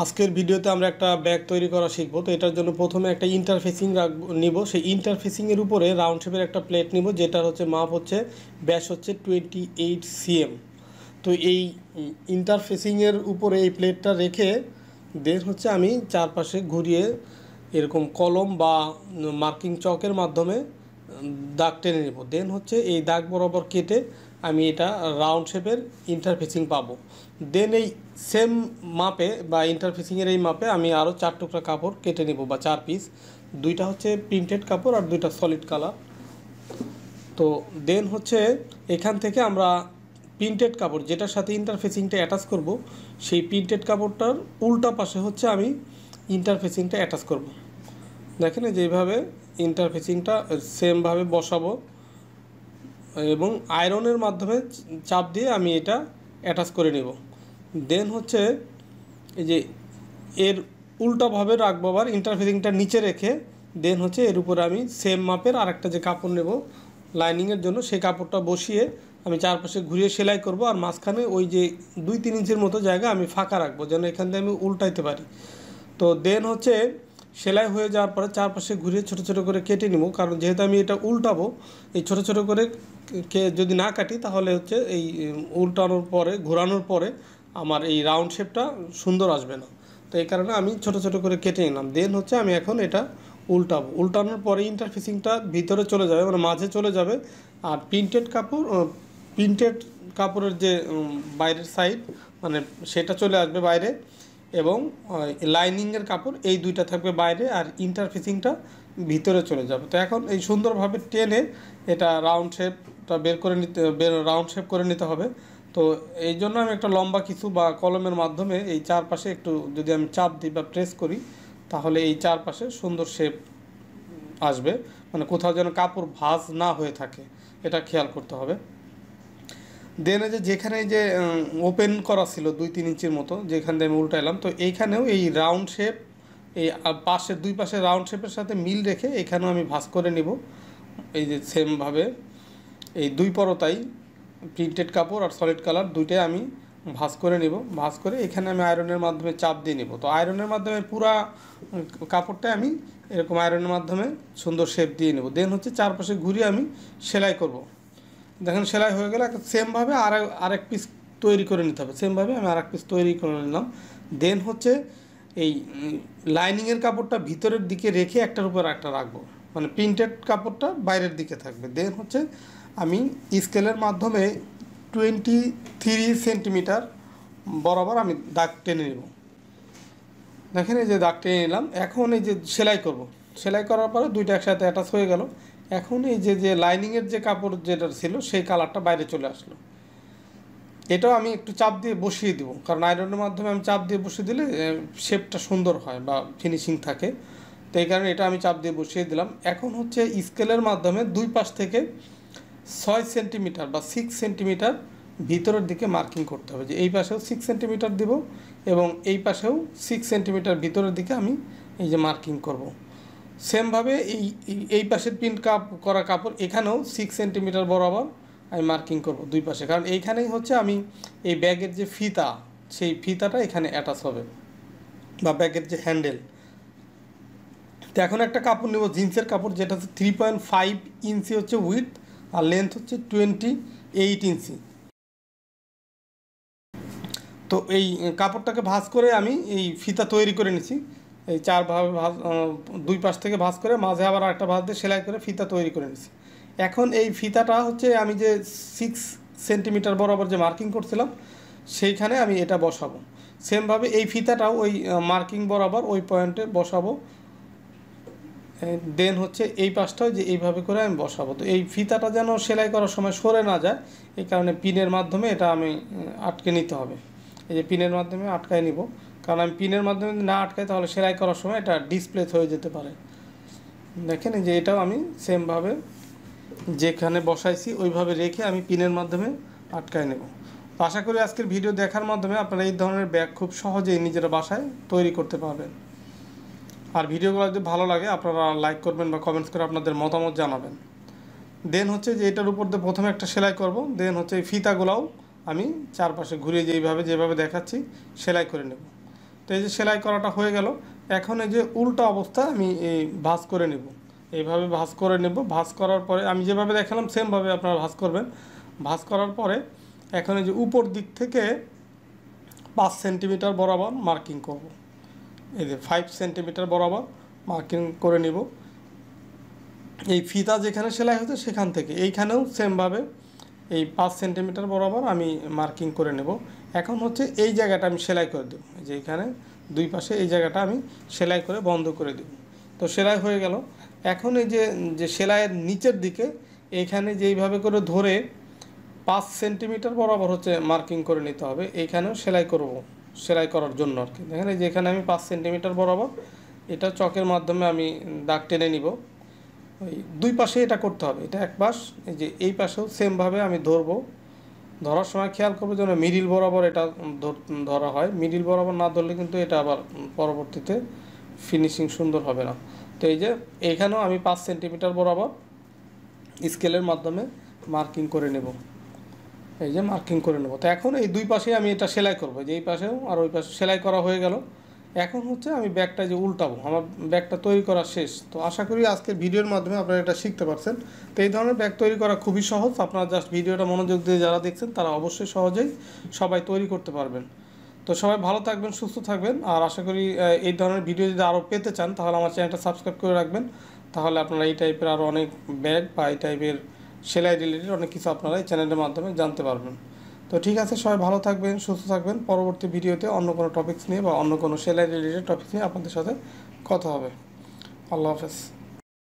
আজকের ভিডিওতে আমরা একটা ব্যাগ তৈরি করা শিখবো তো এটার জন্য প্রথমে একটা ইন্টারফেসিং নিব সেই ইন্টারফেসিংয়ের উপরে রাউন্ড শেপের একটা প্লেট নিব যেটার হচ্ছে মাপ হচ্ছে ব্যাস হচ্ছে টোয়েন্টি এইট সিএম তো এই ইন্টারফেসিংয়ের উপরে এই প্লেটটা রেখে দেন হচ্ছে আমি চারপাশে ঘুরিয়ে এরকম কলম বা মার্কিং চকের মাধ্যমে দাগ টেনে নেব দেন হচ্ছে এই দাগ বরাবর কেটে আমি এটা রাউন্ড শেপের ইন্টারফেসিং পাবো দেন এই সেম মাপে বা ইন্টারফেসিংয়ের এই মাপে আমি আরও চার টুকরা কাপড় কেটে নেব বা চার পিস দুইটা হচ্ছে প্রিন্টেড কাপড় আর দুইটা সলিড কালার তো দেন হচ্ছে এখান থেকে আমরা প্রিন্টেড কাপড় যেটার সাথে ইন্টারফেসিংটা অ্যাটাচ করব সেই প্রিন্টেড কাপড়টার উল্টা পাশে হচ্ছে আমি ইন্টারফেসিংটা অ্যাটাচ করব দেখেন যেভাবে ইন্টারফেসিংটা সেমভাবে বসাবো এবং আয়রনের মাধ্যমে চাপ দিয়ে আমি এটা অ্যাটাচ করে নেব দেন হচ্ছে এই যে এর উল্টাভাবে রাখবো আবার ইন্টারফেসিংটা নিচে রেখে দেন হচ্ছে এর উপরে আমি সেম মাপের আরেকটা যে কাপড় নেব লাইনিংয়ের জন্য সেই কাপড়টা বসিয়ে আমি চারপাশে ঘুরিয়ে সেলাই করব আর মাঝখানে ওই যে দুই তিন ইঞ্চের মতো জায়গা আমি ফাঁকা রাখবো যেন এখান থেকে আমি উল্টাইতে পারি তো দেন হচ্ছে সেলাই হয়ে যাওয়ার পরে চারপাশে ঘুরিয়ে ছোট ছোট করে কেটে নিব কারণ যেহেতু আমি এটা উল্টাবো এই ছোট ছোট করে যদি না কাটি তাহলে হচ্ছে এই উল্টানোর পরে ঘোরানোর পরে আমার এই রাউন্ড শেপটা সুন্দর আসবে না তো এই কারণে আমি ছোট ছোট করে কেটে নিলাম দেন হচ্ছে আমি এখন এটা উল্টাবো উল্টানোর পরে ইন্টারফেসিংটা ভিতরে চলে যাবে মানে মাঝে চলে যাবে আর প্রিন্টেড কাপড় প্রিন্টেড কাপড়ের যে বাইরের সাইড মানে সেটা চলে আসবে বাইরে এবং লাইনিংয়ের কাপড় এই দুইটা থাকবে বাইরে আর ইন্টারফিসিংটা ভিতরে চলে যাবে তো এখন এই সুন্দরভাবে টেনে এটা রাউন্ড শেপটা বের করে নিতে রাউন্ড শেপ করে নিতে হবে তো এই জন্য আমি একটা লম্বা কিছু বা কলমের মাধ্যমে এই চারপাশে একটু যদি আমি চাপ দিই বা প্রেস করি তাহলে এই চারপাশে সুন্দর শেপ আসবে মানে কোথাও যেন কাপড় ভাজ না হয়ে থাকে এটা খেয়াল করতে হবে দেন যে যেখানে যে ওপেন করা ছিল দুই তিন ইঞ্চির মতো যেখান দিয়ে আমি উল্টাইলাম তো এইখানেও এই রাউন্ড শেপ এই পাশের দুই পাশে রাউন্ড শেপের সাথে মিল রেখে এখানেও আমি ভাস করে নিব এই যে সেমভাবে এই দুই পরতাই প্রিন্টেড কাপড় আর সলিড কালার দুইটাই আমি ভাস করে নিব ভাস করে এখানে আমি আয়রনের মাধ্যমে চাপ দিয়ে নেব তো আয়রনের মাধ্যমে পুরা কাপড়টাই আমি এরকম আয়রনের মাধ্যমে সুন্দর শেপ দিয়ে নেব দেন হচ্ছে চারপাশে ঘুরিয়ে আমি সেলাই করব দেখেন সেলাই হয়ে গেলে সেমভাবে আর আরেক পিস তৈরি করে নিতে হবে সেমভাবে আমি আরেক পিস তৈরি করে নিলাম দেন হচ্ছে এই লাইনিংয়ের কাপড়টা ভিতরের দিকে রেখে একটার উপর একটা রাখবো মানে প্রিন্টেড কাপড়টা বাইরের দিকে থাকবে দেন হচ্ছে আমি স্কেলের মাধ্যমে টোয়েন্টি থ্রি সেন্টিমিটার বরাবর আমি দাগ টেনে নেব দেখেন এই যে দাগ টেনে নিলাম এখন এই যে সেলাই করব সেলাই করার পরে দুইটা একসাথে অ্যাটাচ হয়ে গেল এখন এই যে যে লাইনিংয়ের যে কাপড় যেটা ছিল সেই কালারটা বাইরে চলে আসলো এটাও আমি একটু চাপ দিয়ে বসিয়ে দিব কারণ আয়রনের মাধ্যমে আমি চাপ দিয়ে বসিয়ে দিলে শেপটা সুন্দর হয় বা ফিনিশিং থাকে তো এই কারণে এটা আমি চাপ দিয়ে বসিয়ে দিলাম এখন হচ্ছে স্কেলের মাধ্যমে দুই পাশ থেকে ছয় সেন্টিমিটার বা সিক্স সেন্টিমিটার ভিতরের দিকে মার্কিং করতে হবে যে এই পাশেও সিক্স সেন্টিমিটার দিব এবং এই পাশেও সিক্স সেন্টিমিটার ভিতরের দিকে আমি এই যে মার্কিং করব। সেমভাবে এই এই পাশের প্রিন্ট কাপ করা কাপড় এখানেও সিক্স সেন্টিমিটার বরাবর আমি মার্কিং করব দুই পাশে কারণ এইখানেই হচ্ছে আমি এই ব্যাগের যে ফিতা সেই ফিতাটা এখানে অ্যাটাচ হবে বা ব্যাগের যে হ্যান্ডেল তো এখন একটা কাপড় নেব জিন্সের কাপড় যেটা হচ্ছে থ্রি পয়েন্ট ফাইভ ইঞ্চি হচ্ছে উইথ আর লেন্থ হচ্ছে টোয়েন্টি এইট ইঞ্চি তো এই কাপড়টাকে ভাঁজ করে আমি এই ফিতা তৈরি করে নিছি এই চার ভাবে ভাঁজ দুই পাশ থেকে ভাঁজ করে মাঝে আবার একটা ভাঁজ দিয়ে সেলাই করে ফিতা তৈরি করে নিছি এখন এই ফিতাটা হচ্ছে আমি যে সিক্স সেন্টিমিটার বরাবর যে মার্কিং করছিলাম সেইখানে আমি এটা বসাবো সেমভাবে এই ফিতাটাও ওই মার্কিং বরাবর ওই পয়েন্টে বসাবো দেন হচ্ছে এই পাশটাও যে এইভাবে করে আমি বসাবো তো এই ফিতাটা যেন সেলাই করার সময় সরে না যায় এই কারণে পিনের মাধ্যমে এটা আমি আটকে নিতে হবে এই যে পিনের মাধ্যমে আটকায় নিব কারণ আমি পিনের মাধ্যমে না আটকাই তাহলে সেলাই করার সময় এটা ডিসপ্লেস হয়ে যেতে পারে দেখেন যে এটাও আমি সেমভাবে যেখানে বসাইছি ওইভাবে রেখে আমি পিনের মাধ্যমে আটকায় নেব আশা করি আজকের ভিডিও দেখার মাধ্যমে আপনারা এই ধরনের ব্যাগ খুব সহজেই নিজেরা বাসায় তৈরি করতে পারবেন আর ভিডিওগুলো যদি ভালো লাগে আপনারা লাইক করবেন বা কমেন্টস করে আপনাদের মতামত জানাবেন দেন হচ্ছে যে এটার উপর দিয়ে প্রথমে একটা সেলাই করব দেন হচ্ছে এই ফিতাগুলাও আমি চারপাশে ঘুরিয়ে যেইভাবে যেভাবে দেখাচ্ছি সেলাই করে নেব তো এই যে সেলাই করাটা হয়ে গেল এখন এই যে উল্টা অবস্থা আমি এই ভাঁজ করে নেব এইভাবে ভাঁজ করে নেব ভাঁজ করার পরে আমি যেভাবে দেখালাম সেমভাবে আপনারা ভাঁজ করবেন ভাঁজ করার পরে এখন এই যে উপর দিক থেকে পাঁচ সেন্টিমিটার বরাবর মার্কিং করব। এই যে ফাইভ সেন্টিমিটার বরাবর মার্কিং করে নিব এই ফিতা যেখানে সেলাই হচ্ছে সেখান থেকে এইখানেও সেমভাবে এই পাঁচ সেন্টিমিটার বরাবর আমি মার্কিং করে নেব এখন হচ্ছে এই জায়গাটা আমি সেলাই করে দেবো যে এখানে দুই পাশে এই জায়গাটা আমি সেলাই করে বন্ধ করে দেব তো সেলাই হয়ে গেল এখন এই যে যে সেলাইয়ের নিচের দিকে এইখানে যেইভাবে করে ধরে পাঁচ সেন্টিমিটার বরাবর হচ্ছে মার্কিং করে নিতে হবে এইখানেও সেলাই করব সেলাই করার জন্য আর কি দেখেন যেখানে আমি পাঁচ সেন্টিমিটার বরাবর এটা চকের মাধ্যমে আমি দাগ টেনে নিব ওই দুই পাশে এটা করতে হবে এটা এক পাশ এই যে এই পাশেও সেমভাবে আমি ধরবো ধরার সময় খেয়াল করবে যেন মিডিল বরাবর এটা ধরা হয় মিডিল বরাবর না ধরলে কিন্তু এটা আবার পরবর্তীতে ফিনিশিং সুন্দর হবে না তো এই যে এখানেও আমি পাঁচ সেন্টিমিটার বরাবর স্কেলের মাধ্যমে মার্কিং করে নেব এই যে মার্কিং করে নেব তো এখন এই দুই পাশে আমি এটা সেলাই করব যে এই পাশেও আর ওই পাশে সেলাই করা হয়ে গেল এখন হচ্ছে আমি ব্যাগটা যে উল্টাবো আমার ব্যাগটা তৈরি করা শেষ তো আশা করি আজকের ভিডিওর মাধ্যমে আপনারা এটা শিখতে পারছেন তো এই ধরনের ব্যাগ তৈরি করা খুবই সহজ আপনারা জাস্ট ভিডিওটা মনোযোগ দিয়ে যারা দেখছেন তারা অবশ্যই সহজেই সবাই তৈরি করতে পারবেন তো সবাই ভালো থাকবেন সুস্থ থাকবেন আর আশা করি এই ধরনের ভিডিও যদি আরও পেতে চান তাহলে আমার চ্যানেলটা সাবস্ক্রাইব করে রাখবেন তাহলে আপনারা এই টাইপের আরও অনেক ব্যাগ বা এই টাইপের সেলাই রিলেটেড অনেক কিছু আপনারা এই চ্যানেলের মাধ্যমে জানতে পারবেন তো ঠিক আছে সবাই ভালো থাকবেন সুস্থ থাকবেন পরবর্তী ভিডিওতে অন্য কোনো টপিক্স নিয়ে বা অন্য কোনো সেলাই রিলেটেড টপিক্স নিয়ে আপনাদের সাথে কথা হবে আল্লাহ হাফেজ